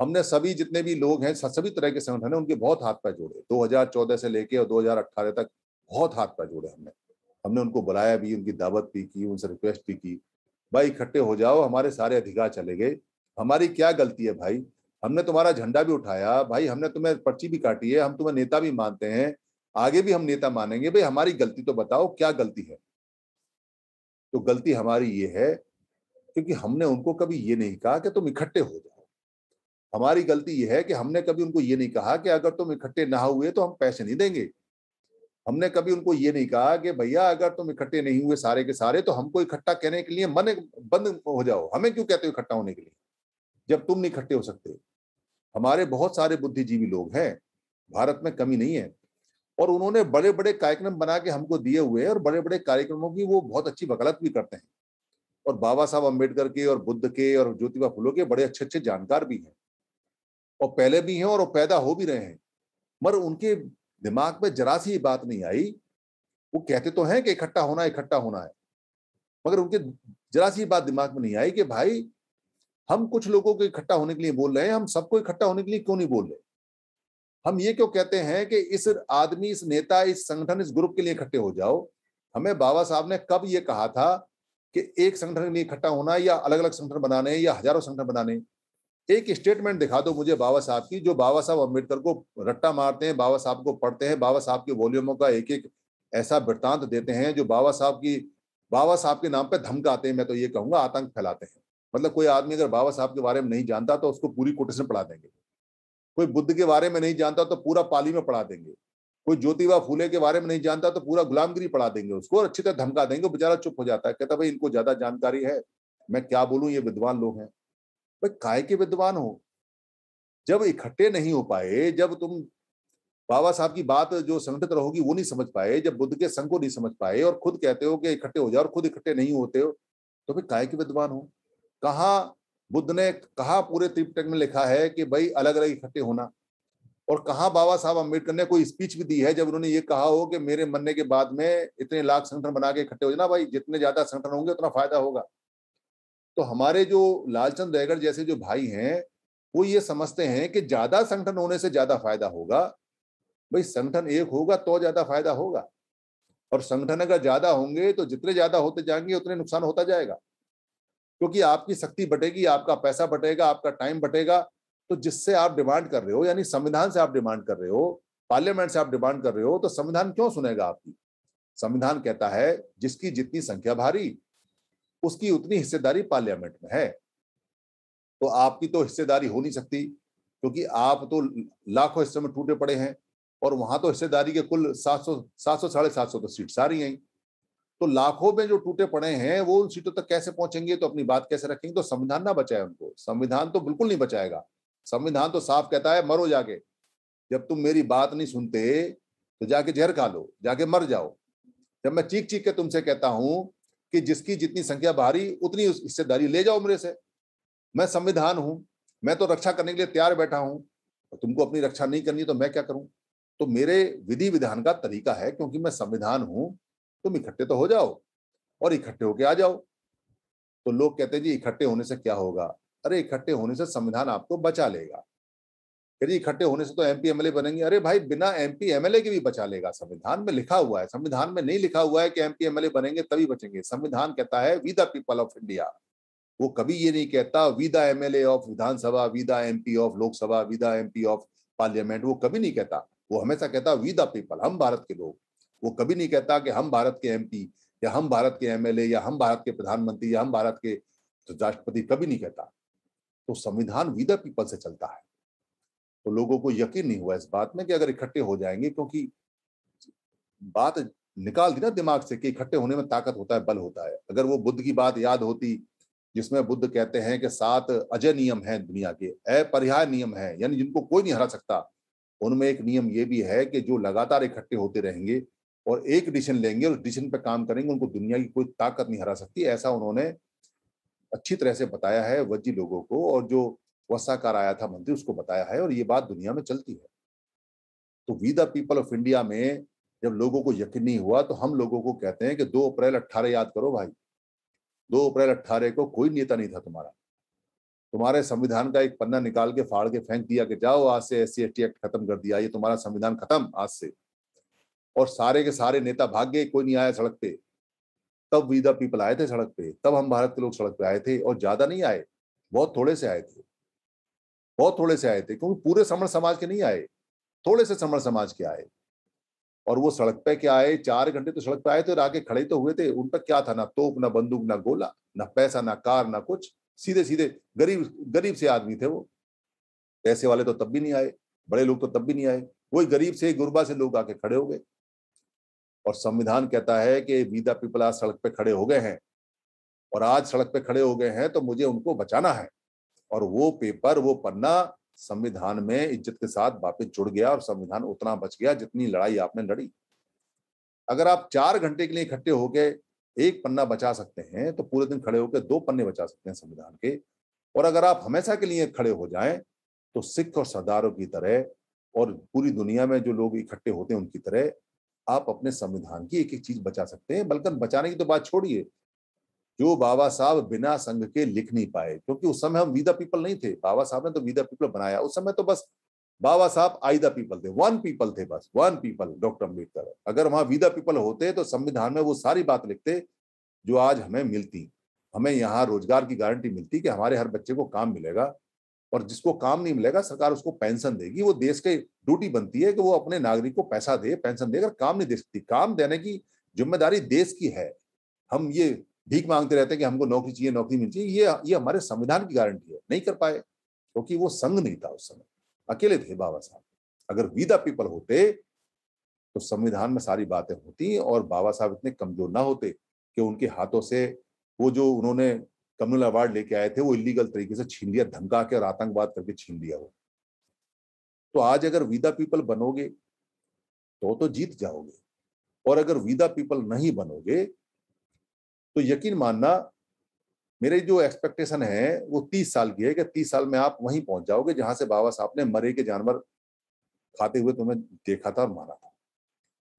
हमने सभी जितने भी लोग हैं सभी तरह के संगठन हैं उनके बहुत हाथ पैर जोड़े 2014 से लेके और दो तक बहुत हाथ पैर जोड़े हमने हमने उनको बुलाया भी उनकी दावत भी की उनसे रिक्वेस्ट भी की भाई इकट्ठे हो जाओ हमारे सारे अधिकार चले गए हमारी क्या गलती है भाई हमने तुम्हारा झंडा भी उठाया भाई हमने तुम्हें पर्ची भी काटी है हम तुम्हें नेता भी मानते हैं आगे भी हम नेता मानेंगे भाई हमारी गलती तो बताओ क्या गलती है तो गलती हमारी ये है क्योंकि हमने उनको कभी ये नहीं कहा कि तुम इकट्ठे हो जाओ हमारी गलती यह है कि हमने कभी उनको ये नहीं कहा कि अगर तुम इकट्ठे ना हुए तो हम पैसे नहीं देंगे हमने कभी उनको ये नहीं कहा कि भैया अगर तुम इकट्ठे नहीं हुए सारे के सारे तो हमको इकट्ठा कहने के लिए मन बंद हो जाओ हमें क्यों कहते हो इकट्ठा होने के लिए जब तुम नहीं इकट्ठे हो सकते हमारे बहुत सारे बुद्धिजीवी लोग हैं भारत में कमी नहीं है और उन्होंने बड़े बड़े कार्यक्रम बना के हमको दिए हुए हैं और बड़े बड़े कार्यक्रमों की वो बहुत अच्छी वकालत भी करते हैं और बाबा साहब अम्बेडकर के और बुद्ध के और ज्योतिबा फूलों के बड़े अच्छे अच्छे जानकार भी हैं और पहले भी हैं और पैदा हो भी रहे हैं मगर उनके दिमाग में जरा सी बात नहीं आई वो कहते तो हैं कि इकट्ठा होना इकट्ठा होना है मगर उनके जरा सी बात दिमाग में नहीं आई कि भाई हम कुछ लोगों को इकट्ठा होने के लिए बोल रहे हैं हम सबको इकट्ठा होने के लिए क्यों नहीं बोल रहे हम ये क्यों कहते हैं कि इस आदमी इस नेता इस संगठन इस ग्रुप के लिए इकट्ठे हो जाओ हमें बाबा साहब ने कब ये कहा था कि एक संगठन के लिए इकट्ठा होना या अलग अलग संगठन बनाने या हजारों संगठन बनाने एक स्टेटमेंट दिखा दो मुझे बाबा साहब की जो बाबा साहब अम्बेडकर को रट्टा मारते हैं बाबा साहब को पढ़ते हैं बाबा साहब के वॉल्यूमों का एक एक ऐसा वृत्तांत देते हैं जो बाबा साहब की बाबा साहब के नाम पर धमकाते हैं मैं तो ये कहूंगा आतंक फैलाते हैं मतलब कोई आदमी अगर बाबा साहब के बारे में नहीं जानता तो उसको पूरी कोटेशन पढ़ा देंगे कोई बुद्ध के बारे में नहीं जानता तो पूरा पाली में पढ़ा देंगे कोई ज्योतिबा फूले के बारे में नहीं जानता तो पूरा गुलामगिरी पढ़ा देंगे उसको और अच्छी तरह धमका देंगे बेचारा चुप हो जाता है कहता भाई इनको ज्यादा जानकारी है मैं क्या बोलूं ये विद्वान लोग हैं भाई काय के विद्वान हो जब इकट्ठे नहीं हो पाए जब तुम बाबा साहब की बात जो संगठित रहोगी वो नहीं समझ पाए जब बुद्ध के संघ को नहीं समझ पाए और खुद कहते हो कि इकट्ठे हो जाओ और खुद इकट्ठे नहीं होते हो तो फिर काय के विद्वान हो कहाँ बुद्ध ने कहा पूरे त्रिपटक में लिखा है कि भाई अलग अलग इकट्ठे होना और कहा बाबा साहब अम्बेडकर ने कोई स्पीच भी दी है जब उन्होंने ये कहा हो कि मेरे मरने के बाद में इतने लाख संगठन बना के इकट्ठे हो जाए भाई जितने ज्यादा संगठन होंगे उतना फायदा होगा तो हमारे जो लालचंद रैगड़ जैसे जो भाई हैं वो ये समझते हैं कि ज्यादा संगठन होने से ज्यादा फायदा होगा भाई संगठन एक होगा तो ज्यादा फायदा होगा और संगठन अगर ज्यादा होंगे तो जितने ज्यादा होते जाएंगे उतने नुकसान होता जाएगा क्योंकि आपकी शक्ति बटेगी आपका पैसा बटेगा आपका टाइम बटेगा तो जिससे आप डिमांड कर रहे हो यानी संविधान से आप डिमांड कर रहे हो पार्लियामेंट से आप डिमांड कर रहे हो तो संविधान क्यों सुनेगा आपकी संविधान कहता है जिसकी जितनी संख्या भारी उसकी उतनी हिस्सेदारी पार्लियामेंट में है तो आपकी तो हिस्सेदारी हो नहीं सकती क्योंकि आप तो लाखों हिस्से में टूटे पड़े हैं और वहां तो हिस्सेदारी के कुल सात सौ सात सौ साढ़े सात सौ तो सीट्स आ रही हैं तो लाखों में जो टूटे पड़े हैं वो उन सीटों तक कैसे पहुंचेंगे तो अपनी बात कैसे रखेंगे तो संविधान ना बचाए उनको संविधान तो बिल्कुल नहीं बचाएगा संविधान तो साफ कहता है मरो जाके जब तुम मेरी बात नहीं सुनते तो जाके जहर खा लो जाके मर जाओ जब मैं चीख चीख के तुमसे कहता हूं कि जिसकी जितनी संख्या भारी उतनी हिस्सेदारी ले जाओ मेरे से मैं संविधान हूं मैं तो रक्षा करने के लिए तैयार बैठा हूं और तुमको अपनी रक्षा नहीं करनी तो मैं क्या करूं तो मेरे विधि विधान का तरीका है क्योंकि मैं संविधान हूं तुम इकट्ठे तो हो जाओ और इकट्ठे होके आ जाओ तो लोग कहते हैं जी इकट्ठे होने से क्या होगा अरे इकट्ठे होने से संविधान आपको बचा लेगा जी इकट्ठे होने से तो एमपी एमएलए बनेंगे अरे भाई बिना एमपी एमएलए के भी बचा लेगा संविधान में लिखा हुआ है संविधान में नहीं लिखा हुआ है कि एमपी एमएलए बनेंगे तभी बचेंगे संविधान कहता है we the people of India वो कभी ये नहीं कहता we the MLA of Vidhan Sabha we the MP of Lok Sabha we the MP of parliament वो कभी नहीं कहता वो हमेशा कहता वी द पीपल हम भारत के लोग वो कभी नहीं कहता कि हम भारत के एम या हम भारत के एम या हम भारत के प्रधानमंत्री या हम भारत के तो राष्ट्रपति कभी नहीं कहता तो संविधान विद पीपल से चलता है तो लोगों को यकीन नहीं हुआ इस बात में कि अगर इकट्ठे हो जाएंगे क्योंकि बात निकाल दी ना दिमाग से कि इकट्ठे होने में ताकत होता है बल होता है अगर वो बुद्ध की बात याद होती जिसमें बुद्ध कहते हैं कि सात अजय नियम हैं दुनिया के अपरिहाय नियम हैं यानी जिनको कोई नहीं हरा सकता उनमें एक नियम ये भी है कि जो लगातार इकट्ठे होते रहेंगे और एक डिसीजन लेंगे और डिसीजन पर काम करेंगे उनको दुनिया की कोई ताकत नहीं हरा सकती ऐसा उन्होंने अच्छी तरह से बताया है वज्जी लोगों को और जो वसाकार आया था मंत्री उसको बताया है और ये बात दुनिया में चलती है तो we the people of India में जब लोगों को यकीन नहीं हुआ तो हम लोगों को कहते हैं कि दो अप्रैल अट्ठारह याद करो भाई दो अप्रैल अट्ठारह को कोई नेता नहीं था तुम्हारा तुम्हारे संविधान का एक पन्ना निकाल के फाड़ के फेंक दिया कि जाओ आज से एस सी एक्ट खत्म कर दिया ये तुम्हारा संविधान खत्म आज से और सारे के सारे नेता भाग गए कोई नहीं आया सड़क पे तब वी द पीपल आए थे सड़क पे तब हम भारत के लोग सड़क पे आए थे और ज्यादा नहीं आए बहुत थोड़े से आए थे बहुत थोड़े से आए थे क्योंकि पूरे समण समाज के नहीं आए थोड़े से समण समाज के आए और वो सड़क पे क्या आए चार घंटे तो सड़क पे आए थे और आगे खड़े तो हुए थे उन पर क्या था ना तोप ना बंदूक ना गोला ना पैसा ना कार ना कुछ सीधे सीधे गरीब गरीब से आदमी थे वो पैसे वाले तो तब भी नहीं आए बड़े लोग तो तब भी नहीं आए वही गरीब से गुरबा से लोग आके खड़े हो गए और संविधान कहता है कि वीदा पीपल आज सड़क पे खड़े हो गए हैं और आज सड़क पे खड़े हो गए हैं तो मुझे उनको बचाना है और वो पेपर वो पन्ना संविधान में इज्जत के साथ वापस जुड़ गया और संविधान उतना बच गया जितनी लड़ाई आपने लड़ी अगर आप चार घंटे के लिए इकट्ठे होके एक पन्ना बचा सकते हैं तो पूरे दिन खड़े होकर दो पन्ने बचा सकते हैं संविधान के और अगर आप हमेशा के लिए खड़े हो जाएं तो सिख और सरदारों की तरह और पूरी दुनिया में जो लोग इकट्ठे होते हैं उनकी तरह आप अपने संविधान की एक एक चीज बचा सकते हैं बल्कि बचाने की तो बात छोड़िए जो बाबा साहब बिना संघ के लिख नहीं पाए क्योंकि उस समय हम विदा पीपल नहीं थे बाबा साहब ने तो विदा पीपल बनाया उस समय तो बस बाबा साहब आईदा पीपल थे वन पीपल थे बस वन पीपल डॉक्टर अम्बेडकर अगर वहां विदा पीपल होते तो संविधान में वो सारी बात लिखते जो आज हमें मिलती हमें यहाँ रोजगार की गारंटी मिलती कि हमारे हर बच्चे को काम मिलेगा और जिसको काम नहीं मिलेगा सरकार उसको पेंशन देगी वो देश के ड्यूटी बनती है कि वो अपने नागरिक को पैसा दे पेंशन देकर काम नहीं दे सकती काम देने की जिम्मेदारी देश की है हम ये भीख मांगते रहते हैं कि हमको नौकरी चाहिए नौकरी मिलनी चाहिए ये ये हमारे संविधान की गारंटी है नहीं कर पाए क्योंकि तो वो संघ नहीं था उस समय अकेले थे बाबा साहब अगर विदा पीपल होते तो संविधान में सारी बातें होती और बाबा साहब इतने कमजोर ना होते कि उनके हाथों से वो जो उन्होंने कम्युनल अवार्ड लेके आए थे वो इलीगल तरीके से छीन लिया धमका के और आतंकवाद करके छीन लिया वो तो आज अगर विदा पीपल बनोगे तो तो जीत जाओगे और अगर विदा पीपल नहीं बनोगे तो यकीन मानना मेरे जो एक्सपेक्टेशन है वो तीस साल की है कि तीस साल में आप वहीं पहुंच जाओगे जहां से बाबा साहब ने मरे के जानवर खाते हुए तुम्हें देखा था और मारा था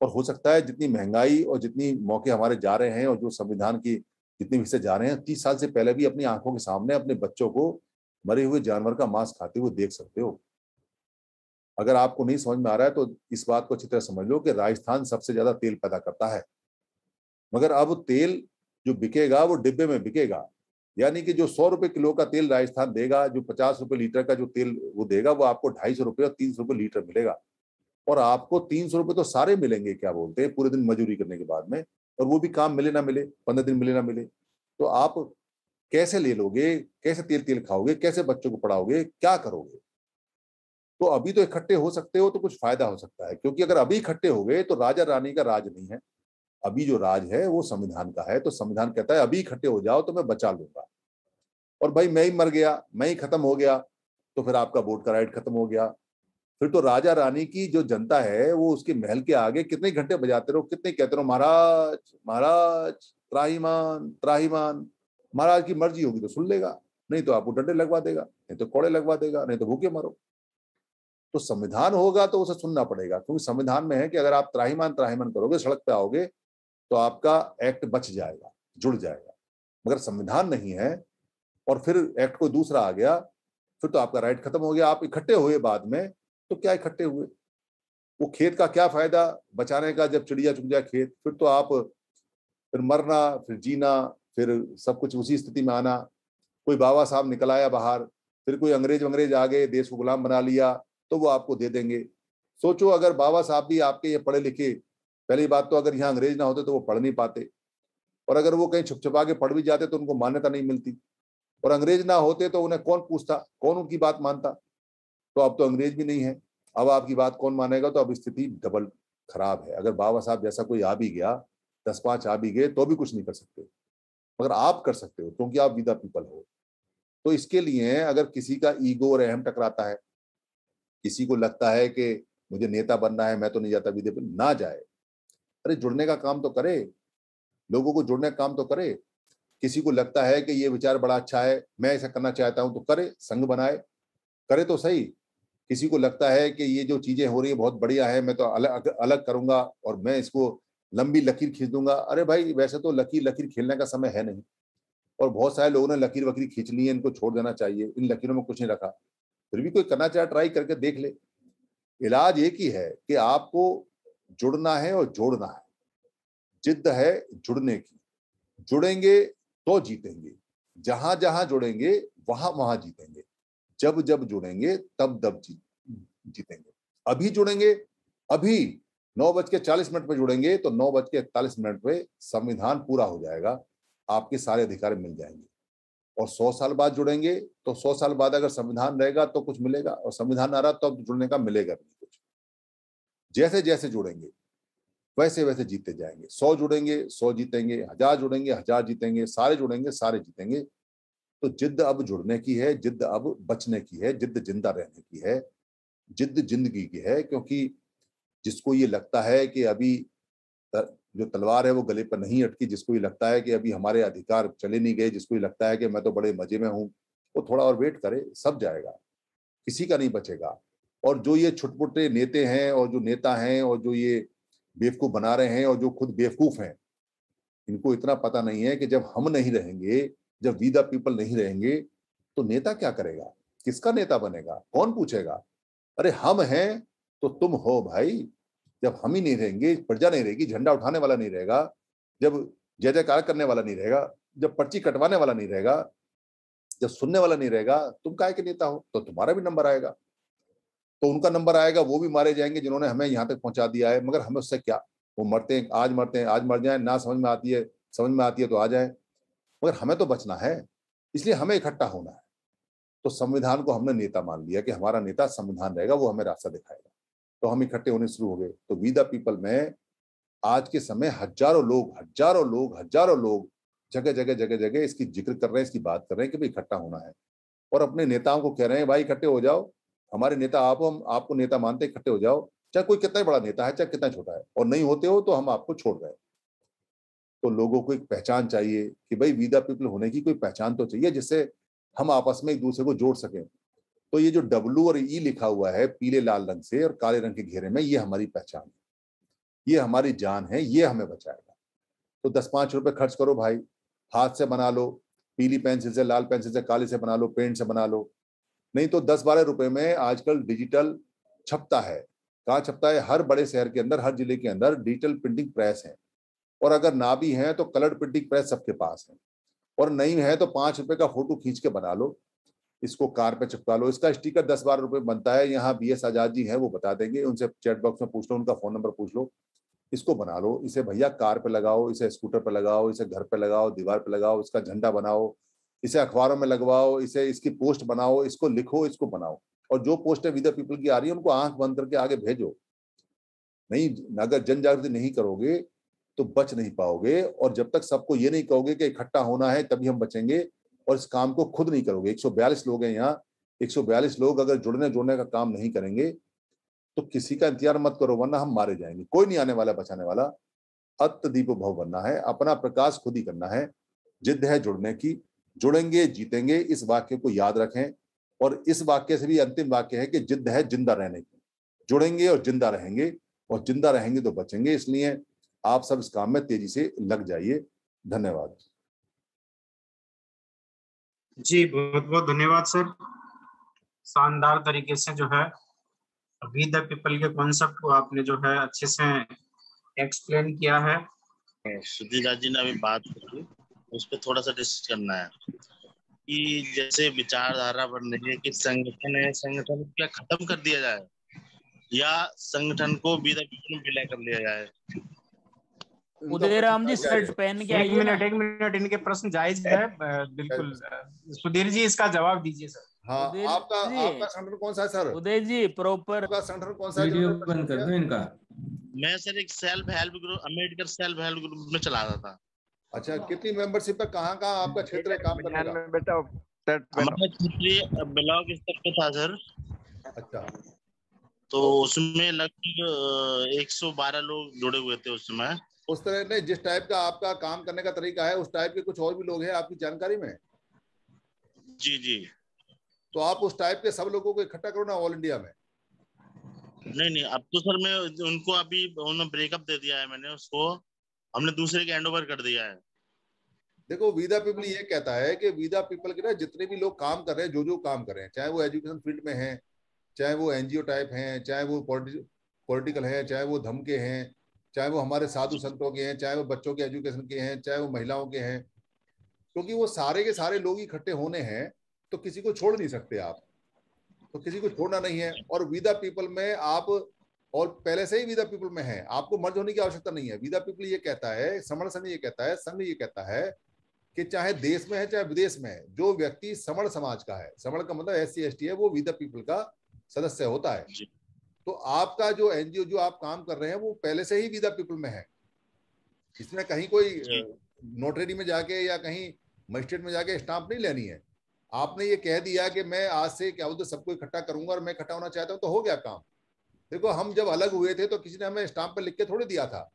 और हो सकता है जितनी महंगाई और जितनी मौके हमारे जा रहे हैं और जो संविधान की कितने हिस्से जा रहे हैं तीस साल से पहले भी अपनी आंखों के सामने अपने बच्चों को मरे हुए जानवर का मांस खाते हुए देख सकते हो अगर आपको नहीं समझ में आ रहा है तो इस बात को अच्छी तरह समझ लो कि राजस्थान सबसे ज्यादा तेल पैदा करता है मगर अब तेल जो बिकेगा वो डिब्बे में बिकेगा यानी कि जो सौ रुपए किलो का तेल राजस्थान देगा जो पचास रुपए लीटर का जो तेल वो देगा वो आपको ढाई सौ रुपये और तीन सौ रुपये लीटर मिलेगा और आपको तीन सौ रुपये तो सारे मिलेंगे क्या बोलते हैं पूरे दिन मजूरी करने के बाद में और वो भी काम मिले ना मिले पंद्रह दिन मिले ना मिले तो आप कैसे ले लोगे कैसे तेल तेल खाओगे कैसे बच्चों को पढ़ाओगे क्या करोगे तो अभी तो इकट्ठे हो सकते हो तो कुछ फायदा हो सकता है क्योंकि अगर अभी इकट्ठे हो गए तो राजा रानी का राज नहीं है अभी जो राज है वो संविधान का है तो संविधान कहता है अभी इकट्ठे हो जाओ तो मैं बचा लूंगा और भाई मैं ही मर गया मैं ही खत्म हो गया तो फिर आपका वोट का राइट खत्म हो गया फिर तो राजा रानी की जो जनता है वो उसके महल के आगे कितने घंटे बजाते रहो कितने कहते रहो महाराज महाराज त्राहीमान त्राहीमान महाराज की मर्जी होगी तो सुन लेगा नहीं तो आपको डंडे लगवा देगा नहीं तो कोड़े लगवा देगा नहीं तो भूखे मारो तो संविधान होगा तो उसे सुनना पड़ेगा क्योंकि संविधान में है कि अगर आप त्राहीमान त्राहीमान करोगे सड़क पे आओगे तो आपका एक्ट बच जाएगा जुड़ जाएगा मगर संविधान नहीं है और फिर एक्ट को दूसरा आ गया फिर तो आपका राइट खत्म हो गया आप इकट्ठे हुए बाद में तो क्या इकट्ठे हुए वो खेत का क्या फायदा बचाने का जब चिड़िया चुक जाए खेत फिर तो आप फिर मरना फिर जीना फिर सब कुछ उसी स्थिति में आना कोई बाबा साहब निकल आया बाहर फिर कोई अंग्रेज अंग्रेज आ गए देश को गुलाम बना लिया तो वो आपको दे देंगे सोचो अगर बाबा साहब भी आपके ये पढ़े लिखे पहली बात तो अगर यहाँ अंग्रेज ना होते तो वो पढ़ नहीं पाते और अगर वो कहीं छुप छुपा के पढ़ भी जाते तो उनको मान्यता नहीं मिलती और अंग्रेज ना होते तो उन्हें कौन पूछता कौन उनकी बात मानता तो अब तो अंग्रेज भी नहीं है अब आपकी बात कौन मानेगा तो अब स्थिति डबल खराब है अगर बाबा साहब जैसा कोई आ भी गया दस पांच आ भी गए तो भी कुछ नहीं कर सकते मगर आप कर सकते हो क्योंकि आप विदा पीपल हो तो इसके लिए अगर किसी का ईगो और अहम टकराता है किसी को लगता है कि मुझे नेता बनना है मैं तो नहीं जाता विधि ना जाए अरे जुड़ने का काम तो करे लोगों को जुड़ने का काम तो करे किसी को लगता है कि ये विचार बड़ा अच्छा है मैं ऐसा करना चाहता हूं तो करे संघ बनाए करे तो सही किसी को लगता है कि ये जो चीजें हो रही है बहुत बढ़िया है मैं तो अलग अलग करूंगा और मैं इसको लंबी लकीर खींच दूंगा अरे भाई वैसे तो लकीर लकीर खेलने का समय है नहीं और बहुत सारे लोगों ने लकीर वकीर खींच ली है इनको छोड़ देना चाहिए इन लकीरों में कुछ नहीं रखा फिर भी कोई करना चाहे ट्राई करके देख ले इलाज एक ही है कि आपको जुड़ना है और जोड़ना है जिद्द है जुड़ने की जुड़ेंगे तो जीतेंगे जहां जहां जुड़ेंगे वहां वहां जीतेंगे जब जब जुड़ेंगे तब तब जी हम्म, हम्म। जीतेंगे अभी जुड़ेंगे अभी नौ बज के चालीस मिनट पर जुड़ेंगे तो नौ बज के इकतालीस मिनट पे संविधान पूरा हो जाएगा आपके सारे अधिकार मिल जाएंगे और सौ साल बाद जुड़ेंगे तो सौ साल बाद अगर संविधान रहेगा तो कुछ मिलेगा और संविधान आ रहा तो अब जुड़ने का मिलेगा भी कुछ जैसे जैसे जुड़ेंगे वैसे वैसे जीते जाएंगे सौ जुड़ेंगे सौ जीतेंगे हजार जुड़ेंगे हजार जीतेंगे सारे जुड़ेंगे सारे जीतेंगे तो जिद अब जुड़ने की है जिद अब बचने की है जिद जिंदा रहने की है जिद जिंदगी की है क्योंकि जिसको ये लगता है कि अभी जो तलवार है वो गले पर नहीं अटकी जिसको ये लगता है कि अभी हमारे अधिकार चले नहीं गए जिसको ये लगता है कि मैं तो बड़े मजे में हूँ वो थोड़ा और वेट करे सब जाएगा किसी का नहीं बचेगा और जो ये छुटपुटे नेते हैं और जो नेता हैं और जो ये बेवकूफ बना रहे हैं और जो खुद बेवकूफ हैं इनको इतना पता नहीं है कि जब हम नहीं रहेंगे जब वी द पीपल नहीं रहेंगे तो नेता क्या करेगा किसका नेता बनेगा कौन पूछेगा अरे हम हैं तो तुम हो भाई जब हम ही नहीं रहेंगे प्रजा नहीं रहेगी झंडा उठाने वाला नहीं रहेगा जब जय जयकार करने वाला नहीं रहेगा जब पर्ची कटवाने वाला नहीं रहेगा जब सुनने वाला नहीं रहेगा तुम काय के नेता हो तो तुम्हारा भी नंबर आएगा तो उनका नंबर आएगा वो भी मारे जाएंगे जिन्होंने हमें यहाँ तक पहुंचा दिया है मगर हमें उससे क्या वो मरते हैं आज मरते हैं आज मर जाए ना समझ में आती है समझ में आती है तो आ जाए मगर हमें तो बचना है इसलिए हमें इकट्ठा होना है तो संविधान को हमने नेता मान लिया कि हमारा नेता संविधान रहेगा वो हमें रास्ता दिखाएगा तो हम इकट्ठे होने शुरू हो गए तो वी द पीपल में आज के समय हजारों लोग हजारों लोग हजारों लोग जगह जगह जगह जगह इसकी जिक्र कर रहे हैं इसकी बात कर रहे हैं कि भाई इकट्ठा होना है और अपने नेताओं को कह रहे हैं भाई इकट्ठे हो जाओ हमारे नेता आप हम आपको नेता मानते इकट्ठे हो जाओ चाहे कोई कितना बड़ा नेता है चाहे कितना छोटा है और नहीं होते हो तो हम आपको छोड़ रहे हैं तो लोगों को एक पहचान चाहिए कि भाई विदा पीपल होने की कोई पहचान तो चाहिए जिससे हम आपस में एक दूसरे को जोड़ सकें तो ये जो डब्लू और ई e लिखा हुआ है पीले लाल रंग से और काले रंग के घेरे में ये हमारी पहचान है ये हमारी जान है ये हमें बचाएगा तो दस पांच रुपए खर्च करो भाई हाथ से बना लो पीली पेंसिल से लाल पेंसिल से काले से बना लो पेंट से बना लो नहीं तो दस बारह रुपए में आजकल डिजिटल छपता है कहाँ छपता है हर बड़े शहर के अंदर हर जिले के अंदर डिजिटल प्रिंटिंग प्रेस है और अगर ना भी है तो कलर प्रिंटिंग प्रेस सबके पास है और नहीं है तो पांच रुपए का फोटो खींच के बना लो इसको कार पे चिपका लो इसका स्टिकर दस बारह रुपए बनता है यहाँ बी एस आजाद जी है वो बता देंगे उनसे चैट बॉक्स में पूछ लो उनका फोन नंबर पूछ लो इसको बना लो इसे भैया कार पे लगाओ इसे स्कूटर पे लगाओ इसे घर पे लगाओ दीवार पे लगाओ इसका झंडा बनाओ इसे अखबारों में लगवाओ इसे इसकी पोस्ट बनाओ इसको लिखो इसको बनाओ और जो पोस्टें विद पीपल की आ रही है उनको आंख बंद करके आगे भेजो नहीं अगर जन जागृति नहीं करोगे तो बच नहीं पाओगे और जब तक सबको ये नहीं कहोगे कि इकट्ठा होना है तभी हम बचेंगे और इस काम को खुद नहीं करोगे 142 लोग हैं यहाँ 142 लोग अगर जुड़ने जुड़ने का काम नहीं करेंगे तो किसी का इंतजार मत करो वरना हम मारे जाएंगे कोई नहीं आने वाला बचाने वाला अत्यदीप भव बनना है अपना प्रकाश खुद ही करना है जिद है जुड़ने की जुड़ेंगे जीतेंगे इस वाक्य को याद रखें और इस वाक्य से भी अंतिम वाक्य है कि जिद है जिंदा रहने की जुड़ेंगे और जिंदा रहेंगे और जिंदा रहेंगे तो बचेंगे इसलिए आप सब इस काम में तेजी से लग जाइए धन्यवाद जी बहुत बहुत धन्यवाद सर शानदार तरीके से जो है अभी द पीपल के कॉन्सेप्ट को आपने जो है अच्छे से एक्सप्लेन किया है सुधीर राज जी ने अभी बात की उस पर थोड़ा सा डिस्कस करना है कि जैसे विचारधारा बन रही है कि संगठन है संगठन क्या खत्म कर दिया जाए या संगठन को विदा विलय कर लिया जाए उदयराम जी शर्ट पहन के एक मिनट एक मिनट इनके प्रश्न जायज है बिल्कुल सुधीर जी इसका जवाब दीजिए सर हाँ आपका आपका कौन सा है सर उदय जी प्रॉपर आपका कौन सा वीडियो बंद कर दो इनका मैं सर एक self help group self help group में चला रहा था अच्छा कितनी मेंबरशिप है कहाँ आपका क्षेत्र है काम करने का बेटा हमारा क्षेत्रीय ब्लॉक स्तर पे था सर अच्छा तो उसमें लगभग 112 लोग जुड़े हुए थे उस समय उस तरह नहीं जिस टाइप का आपका काम करने का तरीका है उस टाइप के कुछ और भी लोग हैं आपकी जानकारी में जी जी तो आप उस टाइप के सब लोगों को इकट्ठा करो ना ऑल इंडिया में नहीं नहीं अब तो सर मैं उनको अभी उन्होंने ब्रेकअप दे दिया है मैंने उसको हमने दूसरे के हैंड ओवर कर दिया है देखो वीदा पीपल ये कहता है कि वीदा पीपल के ना जितने भी लोग काम कर रहे हैं जो जो काम कर रहे हैं चाहे वो एजुकेशन फील्ड में हैं चाहे वो एनजीओ टाइप हैं चाहे वो पॉलिटिकल हैं चाहे वो धमके हैं चाहे वो हमारे साधु संतों के हैं चाहे वो बच्चों के एजुकेशन के हैं चाहे वो महिलाओं के हैं क्योंकि वो सारे के सारे लोग इकट्ठे होने हैं तो किसी को छोड़ नहीं सकते आप तो किसी को छोड़ना नहीं है और विदा पीपल में आप और पहले से ही विदा पीपल में है आपको मर्ज होने की आवश्यकता नहीं है विदा पीपल ये कहता है समण संघ ये कहता है संघ ये कहता है कि चाहे देश में है चाहे विदेश में है जो व्यक्ति समण समाज का है समण का मतलब एस सी है वो विदा पीपल का सदस्य होता है तो आपका जो एनजीओ जो आप काम कर रहे हैं वो पहले से ही विदा पीपल में है इसमें कहीं कोई नोटरी में जाके या कहीं मजिस्ट्रेट में जाके स्टाम्प नहीं लेनी है आपने ये कह दिया कि मैं आज से क्या बोलते सबको इकट्ठा करूंगा और मैं इकट्ठा होना चाहता हूँ तो हो गया काम देखो हम जब अलग हुए थे तो किसी ने हमें स्टाम्प पर लिख के थोड़ी दिया था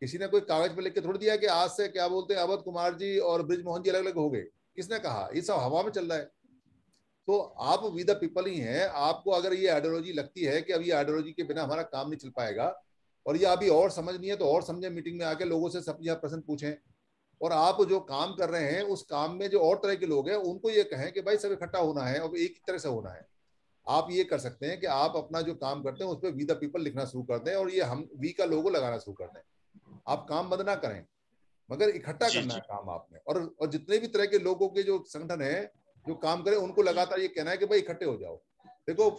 किसी ने कोई कागज पर लिख के थोड़ी दिया कि आज से क्या बोलते हैं अवध कुमार जी और ब्रिज मोहन जी अलग अलग हो गए किसने कहा ये सब हवा में चल रहा है तो आप विद पीपल ही हैं आपको अगर ये आइडियोलॉजी लगती है कि अभी आइडियोलॉजी के बिना हमारा काम नहीं चल पाएगा और ये अभी और समझ नहीं है तो और समझे मीटिंग में आके लोगों से सब यह प्रश्न पूछें और आप जो काम कर रहे हैं उस काम में जो और तरह के लोग हैं उनको ये कहें कि भाई सब इकट्ठा होना है और एक ही तरह से होना है आप ये कर सकते हैं कि आप अपना जो काम करते हैं उस पर वी द पीपल लिखना शुरू कर दें और ये हम वी का लोगो लगाना शुरू कर दें आप काम बंद ना करें मगर इकट्ठा करना है काम आपने और और जितने भी तरह के लोगों के जो संगठन है जो काम करे उनको लगातार ये कहना है कि भाई इकट्ठे हो जाओ देखो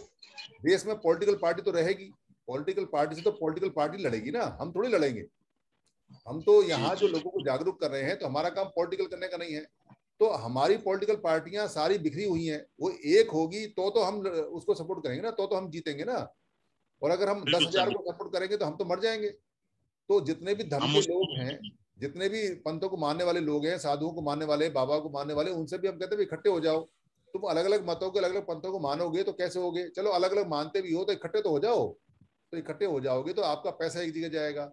देश में पॉलिटिकल पार्टी तो रहेगी पॉलिटिकल पार्टी से तो पॉलिटिकल पार्टी लड़ेगी ना हम थोड़ी लड़ेंगे हम तो यहाँ जो लोगों को जागरूक कर रहे हैं तो हमारा काम पॉलिटिकल करने का नहीं है तो हमारी पॉलिटिकल पार्टियां सारी बिखरी हुई हैं वो एक होगी तो तो हम उसको सपोर्ट करेंगे ना तो तो हम जीतेंगे ना और अगर हम दस हजार को सपोर्ट करेंगे तो हम तो मर जाएंगे तो जितने भी धर्म के लोग हैं जितने भी पंथों को मानने वाले लोग हैं साधुओं को मानने वाले बाबा को मानने वाले उनसे भी हम कहते हैं इकट्ठे हो जाओ तुम अलग अलग मतों के अलग अलग पंथों को मानोगे तो कैसे होगे चलो अलग अलग मानते भी हो तो इकट्ठे तो हो जाओ तो इकट्ठे हो जाओगे तो आपका पैसा एक जगह जाएगा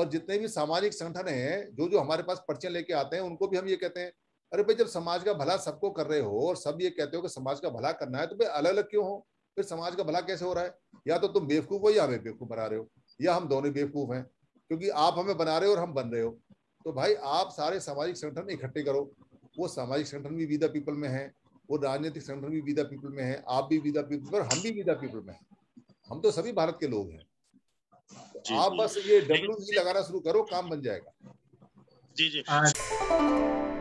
और जितने भी सामाजिक संगठन हैं जो जो हमारे पास पर्चे लेके आते हैं उनको भी हम ये कहते हैं अरे भाई जब समाज का भला सबको कर रहे हो और सब ये कहते हो कि समाज का भला करना है तो भाई अलग अलग क्यों हो फिर समाज का भला कैसे हो रहा है या तो तुम बेवकूफ़ हो या हमें बेवकूफ़ बना रहे हो या हम दोनों बेवकूफ़ हैं क्योंकि आप हमें बना रहे हो और हम बन रहे हो तो भाई आप सारे सामाजिक संगठन इकट्ठे करो वो सामाजिक संगठन भी विदा पीपल में है वो राजनीतिक संगठन भी विदा पीपल में है आप भी विदा पीपल पर हम भी विदा पीपल में है हम तो सभी भारत के लोग हैं तो आप बस ये डब्ल्यू e लगाना शुरू करो काम बन जाएगा जी जी